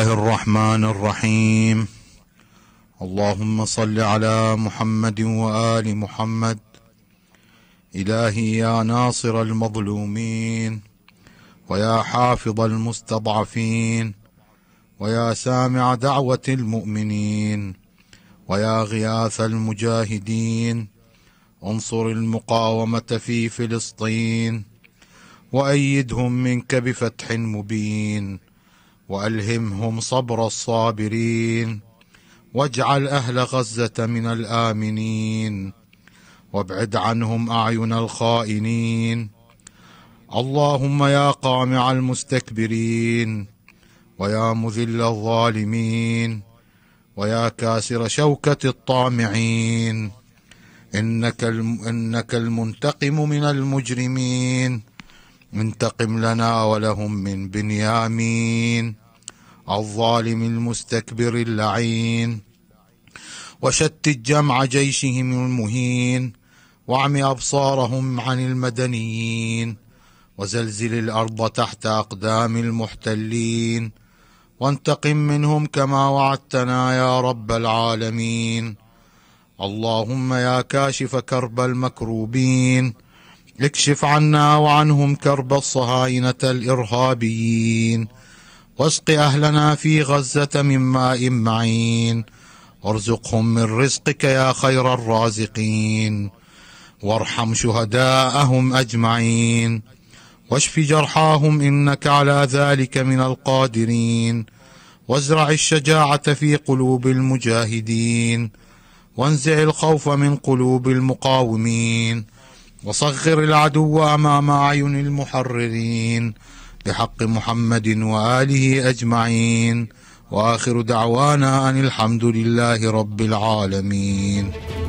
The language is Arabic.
الله الرحمن الرحيم اللهم صل على محمد وآل محمد إلهي يا ناصر المظلومين ويا حافظ المستضعفين ويا سامع دعوة المؤمنين ويا غياث المجاهدين انصر المقاومة في فلسطين وأيدهم منك بفتح مبين والهمهم صبر الصابرين واجعل اهل غزه من الامنين وابعد عنهم اعين الخائنين اللهم يا قامع المستكبرين ويا مذل الظالمين ويا كاسر شوكه الطامعين انك الم... انك المنتقم من المجرمين انتقم لنا ولهم من بنيامين الظالم المستكبر اللعين وشتت جمع جيشهم المهين واعم ابصارهم عن المدنيين وزلزل الارض تحت اقدام المحتلين وانتقم منهم كما وعدتنا يا رب العالمين اللهم يا كاشف كرب المكروبين اكشف عنا وعنهم كرب الصهاينة الإرهابيين واسق أهلنا في غزة من ماء معين وارزقهم من رزقك يا خير الرازقين وارحم شهداءهم أجمعين واشف جرحاهم إنك على ذلك من القادرين وازرع الشجاعة في قلوب المجاهدين وانزع الخوف من قلوب المقاومين وصغر العدو امام اعين المحررين بحق محمد واله اجمعين واخر دعوانا ان الحمد لله رب العالمين